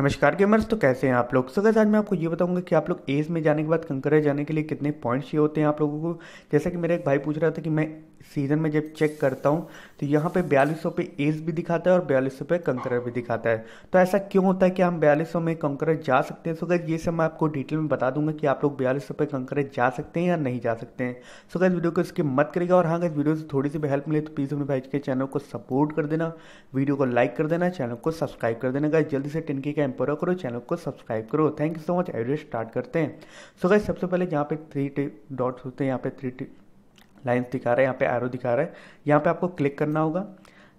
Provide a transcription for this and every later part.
नमस्कार गेमर्स तो कैसे हैं आप लोग सो गैस आज मैं आपको ये बताऊंगा कि आप लोग एज में जाने के बाद कंकरा जाने के लिए कितने पॉइंट्स चाहिए होते हैं आप लोगों को जैसा कि मेरा एक भाई पूछ रहा था कि मैं सीज़न में जब चेक करता हूँ तो यहाँ पे बयालीस सौ पे एज भी दिखाता है और बयालीस पे कंकरर भी दिखाता है तो ऐसा क्यों होता है कि हम बयालीस सौ में कंकरर जा सकते हैं सो गैस ये सब मैं आपको डिटेल में बता दूंगा कि आप लोग बयालीस पे कंकरर जा सकते हैं या नहीं जा सकते हैं सो गैस वीडियो को इसकी मत करेगा और हाँ गैस वीडियो से थोड़ी सी भी हेल्प मिले तो प्लीज़ अपने भाई के चैनल को सपोर्ट कर देना वीडियो को लाइक कर देना चैनल को सब्सक्राइब कर देना गैस जल्दी से टेन का एम्पोरा करो चैनल को सब्सक्राइब करो थैंक यू सो मच एडियो स्टार्ट करते हैं सो गैस सबसे पहले जहाँ पे थ्री डॉट्स होते हैं यहाँ पे थ्री लाइन्स दिखा रहा है यहाँ पे एरो दिखा रहा है यहाँ पे आपको क्लिक करना होगा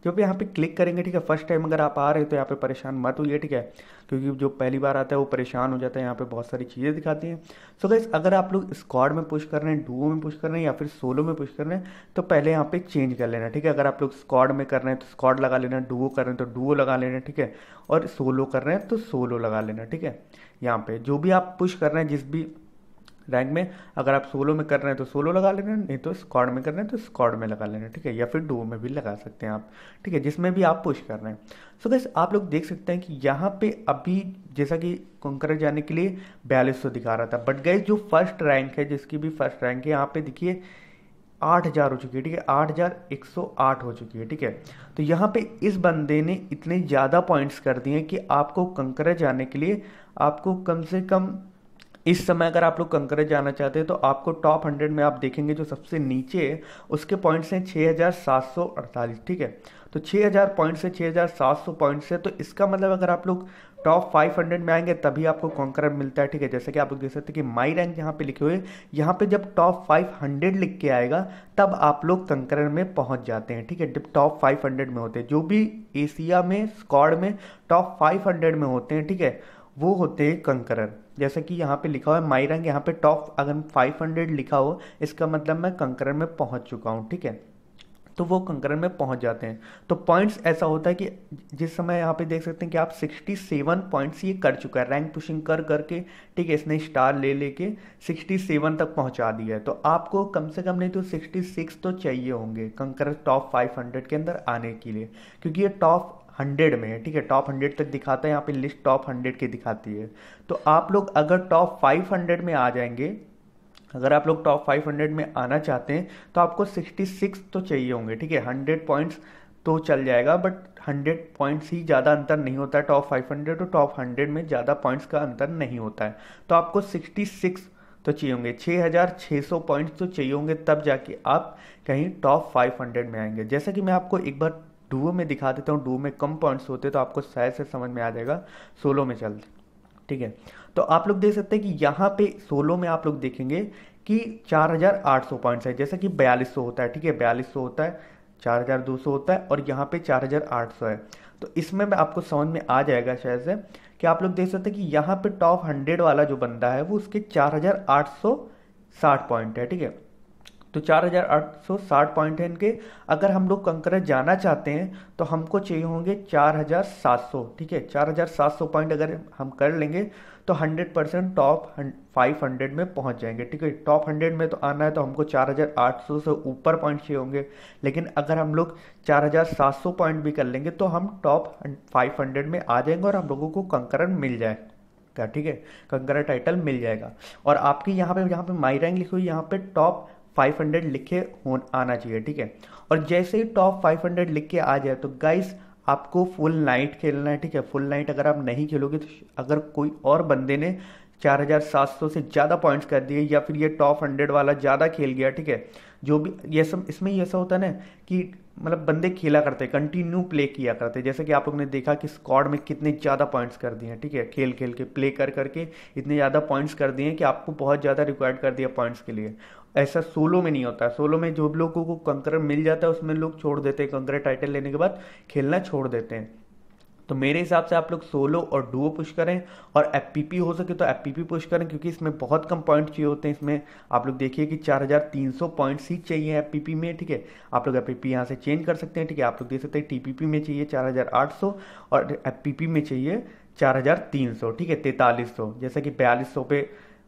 जो भी यहाँ पे क्लिक करेंगे ठीक है फर्स्ट टाइम अगर आप आ रहे हो तो यहाँ पे परेशान मत होइए ठीक है क्योंकि जो पहली बार आता है वो परेशान हो जाता है यहाँ पे बहुत सारी चीज़ें दिखाती हैं सो गाइस अगर आप लोग स्क्वाड में पुश कर रहे हैं डुओ में पुश कर रहे हैं या फिर सोलो में पुश कर रहे हैं तो पहले यहाँ पे चेंज कर लेना ठीक है अगर आप लोग स्क्वाड में कर रहे हैं तो स्क्वाड लगा लेना डुओ कर रहे हैं तो डुओ लगा लेना ठीक है और सोलो कर रहे हैं तो सोलो लगा लेना ठीक है यहाँ पे जो भी आप पुश कर रहे हैं जिस भी रैंक में अगर आप सोलो में कर रहे हैं तो सोलो लगा लेना नहीं तो स्कॉड में कर रहे हैं तो स्कॉड में लगा लेना ठीक है या फिर डुओ में भी लगा सकते हैं आप ठीक है जिसमें भी आप पुश कर रहे हैं सो so गैस आप लोग देख सकते हैं कि यहाँ पे अभी जैसा कि कंकर जाने के लिए बयालीस दिखा रहा था बट गैस जो फर्स्ट रैंक है जिसकी भी फर्स्ट रैंक है यहाँ पे देखिए आठ हज़ार हो चुकी है ठीक है आठ हज़ार एक सौ आठ हो चुकी है ठीक है तो यहाँ पे इस बंदे ने इतने ज़्यादा पॉइंट्स कर दिए हैं कि आपको कंकरा जाने के लिए आपको कम से कम इस समय अगर आप लोग कंकरेज जाना चाहते हैं तो आपको टॉप हंड्रेड में आप देखेंगे जो सबसे नीचे है उसके पॉइंट्स हैं छः हज़ार सात सौ अड़तालीस ठीक है तो छः हज़ार पॉइंट्स है छः हज़ार सात सौ पॉइंट्स है तो इसका मतलब अगर आप लोग टॉप फाइव हंड्रेड में आएंगे तभी आपको कॉन्करर मिलता है ठीक है जैसे कि आप लोग देख सकते हैं कि माई रैंक यहाँ पे लिखे हुए यहाँ पे जब टॉप फाइव हंड्रेड लिख के आएगा तब आप लोग कंकरर में पहुँच जाते हैं ठीक है टॉप फाइव हंड्रेड में होते हैं जो भी एशिया में स्कॉड में टॉप फाइव हंड्रेड में होते हैं ठीक है वो होते हैं कंकरर जैसे कि यहाँ पे लिखा हुआ है माई रैंक यहाँ पे टॉप अगर 500 लिखा हो इसका मतलब मैं कंकरर में पहुँच चुका हूँ ठीक है तो वो कंकरन में पहुंच जाते हैं तो पॉइंट्स ऐसा होता है कि जिस समय यहाँ पे देख सकते हैं कि आप 67 पॉइंट्स ये कर चुका है रैंक पुशिंग कर करके ठीक है इसने स्टार ले लेके 67 तक पहुंचा दिया है तो आपको कम से कम नहीं तो 66 तो चाहिए होंगे कंकरर टॉप 500 के अंदर आने के लिए क्योंकि ये टॉप हंड्रेड में ठीक है टॉप हंड्रेड तक दिखाता है यहाँ पे लिस्ट टॉप हंड्रेड की दिखाती है तो आप लोग अगर टॉप फाइव हंड्रेड में आ जाएंगे अगर आप लोग टॉप फाइव हंड्रेड में आना चाहते हैं तो आपको सिक्सटी सिक्स तो चाहिए होंगे ठीक है हंड्रेड पॉइंट्स तो चल जाएगा बट हंड्रेड पॉइंट्स ही ज़्यादा अंतर नहीं होता है टॉप फाइव हंड्रेड और टॉप हंड्रेड में ज़्यादा पॉइंट्स का अंतर नहीं होता है तो आपको सिक्सटी सिक्स तो चाहिए होंगे छः हज़ार छः सौ पॉइंट्स तो चाहिए होंगे तब जाके आप कहीं टॉप फाइव हंड्रेड में आएंगे जैसा कि मैं आपको एक बार डुओ में दिखा देता हूँ डुओ में कम पॉइंट्स होते हैं तो आपको शायद से समझ में आ जाएगा सोलो में चल ठीक है तो आप लोग देख सकते हैं कि यहाँ पे सोलो में आप लोग देखेंगे कि 4800 पॉइंट्स है जैसे कि 4200 होता है ठीक है 4200 होता है 4200 होता है और यहाँ पे 4800 है तो इसमें मैं आपको समझ में आ जाएगा शायद से कि आप लोग देख सकते हैं कि यहाँ पे टॉप 100 वाला जो बंदा है वो उसके 4860 पॉइंट है ठीक है तो 4860 पॉइंट है इनके अगर हम लोग कंकरेंट जाना चाहते हैं तो हमको चाहिए होंगे 4700 ठीक है 4700 पॉइंट अगर हम कर लेंगे तो 100 परसेंट टॉप 500 में पहुंच जाएंगे ठीक है टॉप 100 में तो आना है तो हमको 4800 से ऊपर पॉइंट चाहिए होंगे लेकिन अगर हम लोग 4700 पॉइंट भी कर लेंगे तो हम टॉप हंड्रेड में आ जाएंगे और हम लोगों को कंकरण मिल जाए ठीक है कंकरा टाइटल मिल जाएगा और आपकी यहाँ पे यहां पे माई रैंक लिखी हुई यहाँ पे टॉप 500 लिखे हो आना चाहिए ठीक है और जैसे ही टॉप 500 लिख के आ जाए तो गाइस आपको फुल नाइट खेलना है ठीक है फुल नाइट अगर आप नहीं खेलोगे तो अगर कोई और बंदे ने 4700 से ज़्यादा पॉइंट्स कर दिए या फिर ये टॉप हंड्रेड वाला ज़्यादा खेल गया ठीक है जो भी ये सब इसमें ही ऐसा होता है ना कि मतलब बंदे खेला करते हैं कंटिन्यू प्ले किया करते हैं जैसे कि आप लोगों ने देखा कि स्क्वाड में कितने ज़्यादा पॉइंट्स कर दिए हैं ठीक है खेल खेल के प्ले कर करके इतने ज़्यादा पॉइंट्स कर दिए हैं कि आपको बहुत ज़्यादा रिक्वायर्ड कर दिया पॉइंट्स के लिए ऐसा सोलो में नहीं होता सोलो में जो लोगों को कंकर मिल जाता है उसमें लोग छोड़ देते हैं कंकर टाइटल लेने के बाद खेलना छोड़ देते हैं तो मेरे हिसाब से आप लोग सोलो और डुओ पुश करें और एफ हो सके तो एफ पुश करें क्योंकि इसमें बहुत कम पॉइंट चाहिए होते हैं इसमें आप लोग देखिए कि 4300 पॉइंट्स ही चाहिए एफ में ठीक है आप लोग एफ पी यहाँ से चेंज कर सकते हैं ठीक है आप लोग देख सकते हैं टी में चाहिए 4800 और एफ में चाहिए चार ठीक है तैतालीस जैसे कि बयालीस पे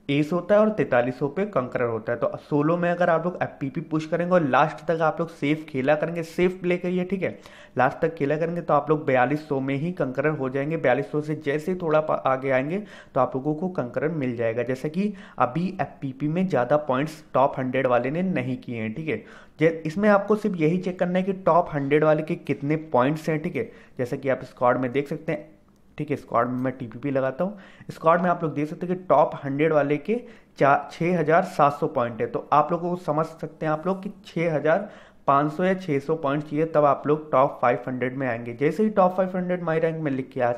एस होता है और तैतालीसों पे कंकरर होता है तो सोलो में अगर आप लोग एफ पुश करेंगे और लास्ट तक आप लोग सेफ खेला करेंगे सेफ प्ले करिए ठीक है लास्ट तक खेला करेंगे तो आप लोग बयालीस सौ में ही कंकरर हो जाएंगे बयालीस सौ से जैसे थोड़ा आगे आएंगे तो आप लोगों को कंकरर मिल जाएगा जैसे कि अभी एफ में ज़्यादा पॉइंट्स टॉप हंड्रेड वाले ने नहीं किए हैं ठीक है इसमें आपको सिर्फ यही चेक करना है कि टॉप हंड्रेड वाले के कितने पॉइंट्स हैं ठीक है जैसे कि आप स्क्वाड में देख सकते हैं ठीक है स्क्वाड में मैं टीपीपी लगाता हूँ स्क्वाड में आप लोग देख सकते हैं कि टॉप हंड्रेड वाले के चार छः पॉइंट है तो आप लोग को समझ सकते हैं आप लोग कि छः हज़ार या 600 पॉइंट चाहिए तब आप लोग टॉप 500 में आएंगे जैसे ही टॉप 500 हंड्रेड माई रैंक में लिख के आ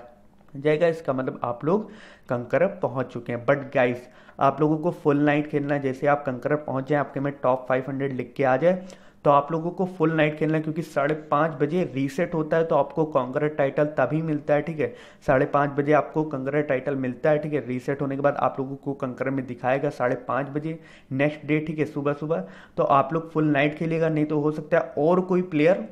जाएगा इसका मतलब आप लोग कंकर पहुंच चुके हैं बट गाइस आप लोगों को फुल नाइट खेलना जैसे आप कंकर पहुंच जाए आपके में टॉप 500 लिख के आ जाए तो आप लोगों को फुल नाइट खेलना है क्योंकि साढ़े पाँच बजे रीसेट होता है तो आपको कांग्रेस टाइटल तभी मिलता है ठीक है साढ़े पाँच बजे आपको कांग्रेस टाइटल मिलता है ठीक है रीसेट होने के बाद आप लोगों को कंकर में दिखाएगा साढ़े पाँच बजे नेक्स्ट डे ठीक है सुबह सुबह तो आप लोग फुल नाइट खेलेगा नहीं तो हो सकता है और कोई प्लेयर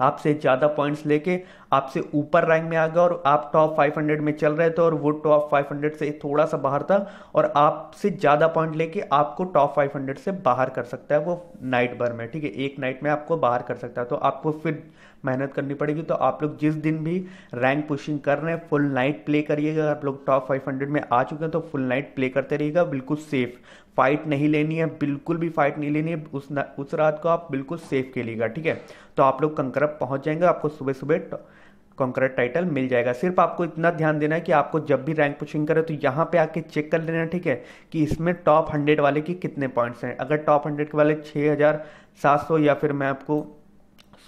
आपसे ज़्यादा पॉइंट्स लेके आपसे ऊपर रैंक में आ गया और आप टॉप 500 में चल रहे थे और वो टॉप 500 से थोड़ा सा बाहर था और आपसे ज़्यादा पॉइंट लेके आपको टॉप 500 से बाहर कर सकता है वो नाइट भर में ठीक है एक नाइट में आपको बाहर कर सकता है तो आपको फिर मेहनत करनी पड़ेगी तो आप लोग जिस दिन भी रैंक पुशिंग कर रहे हैं फुल नाइट प्ले करिएगा आप लोग टॉप 500 में आ चुके हैं तो फुल नाइट प्ले करते रहिएगा बिल्कुल सेफ फाइट नहीं लेनी है बिल्कुल भी फाइट नहीं लेनी है उस न, उस रात को आप बिल्कुल सेफ खेलिएगा ठीक है तो आप लोग कंकरप पहुँच जाएंगे आपको सुबह सुबह कॉन्करेट टाइटल मिल जाएगा सिर्फ आपको इतना ध्यान देना है कि आपको जब भी रैंक पुशिंग करें तो यहाँ पे आके चेक कर लेना ठीक है कि इसमें टॉप हंड्रेड वाले के कितने पॉइंट्स हैं अगर टॉप हंड्रेड के वाले छः हज़ार सात सौ या फिर मैं आपको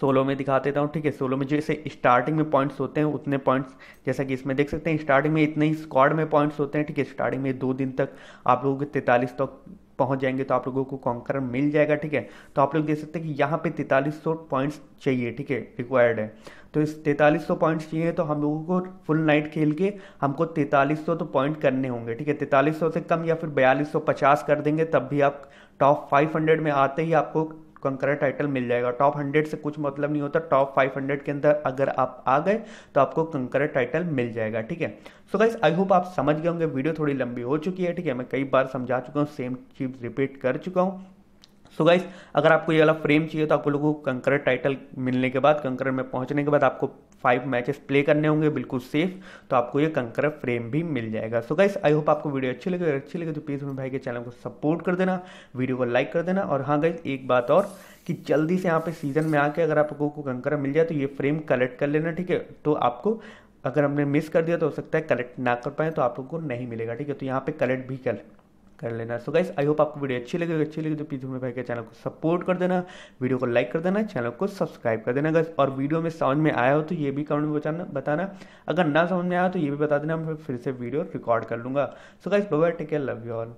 सोलो में दिखा देता हूँ ठीक है सोलो में जैसे स्टार्टिंग में पॉइंट्स होते हैं उतने पॉइंट्स जैसा कि इसमें देख सकते हैं स्टार्टिंग में इतने ही स्क्वाड में पॉइंट्स होते हैं ठीक है स्टार्टिंग में दो दिन तक आप लोगों के तैंतालीस तक पहुँच पहुंच जाएंगे तो आप लोगों को कॉन्कर मिल जाएगा ठीक है तो आप लोग देख सकते हैं कि यहाँ पे तैंतालीस सौ पॉइंट्स चाहिए ठीक है रिक्वायर्ड है तो इस तैतालीस सौ पॉइंट्स चाहिए तो हम लोगों को फुल नाइट खेल के हमको तैतालीस सौ तो पॉइंट करने होंगे ठीक है तैतालीस सौ से कम या फिर बयालीस सौ पचास कर देंगे तब भी आप टॉप फाइव हंड्रेड में आते ही आपको कंकरेंट टाइटल मिल जाएगा टॉप हंड्रेड से कुछ मतलब नहीं होता टॉप फाइव हंड्रेड के अंदर अगर आप आ गए तो आपको कंकरेंट टाइटल मिल जाएगा ठीक है सो गाइस आई होप आप समझ गए होंगे वीडियो थोड़ी लंबी हो चुकी है ठीक है मैं कई बार समझा चुका हूँ सेम चीज़ रिपीट कर चुका हूँ सो गाइस अगर आपको ये वाला फ्रेम चाहिए तो आप लोगों को कंकर टाइटल मिलने के बाद कंकर में पहुंचने के बाद आपको फाइव मैचेस प्ले करने होंगे बिल्कुल सेफ तो आपको ये कंकर फ्रेम भी मिल जाएगा सो गाइस आई होप आपको वीडियो अच्छी लगे अच्छी लगे तो प्लीज़ मेरे भाई के चैनल को सपोर्ट कर देना वीडियो को लाइक कर देना और हाँ गाइस एक बात और कि जल्दी से यहाँ पे सीजन में आके अगर आपको कंकर मिल जाए तो ये फ्रेम कलेक्ट कर लेना ठीक है तो आपको अगर हमने मिस कर दिया तो हो सकता है कलेक्ट ना कर पाए तो आप लोग को नहीं मिलेगा ठीक है तो यहाँ पे कलेक्ट भी कर कर लेना सो गाइस आई होप आपको वीडियो अच्छी लगी अच्छी लगी तो प्लीज़ मेरे भाई के चैनल को सपोर्ट कर देना वीडियो को लाइक कर देना चैनल को सब्सक्राइब कर देना गाइस और वीडियो में समझ में आया हो तो ये भी कमेंट में बताना बताना अगर ना समझ में आया तो ये भी बता देना मैं फिर से वीडियो रिकॉर्ड कर लूँगा so guys bye take care love you all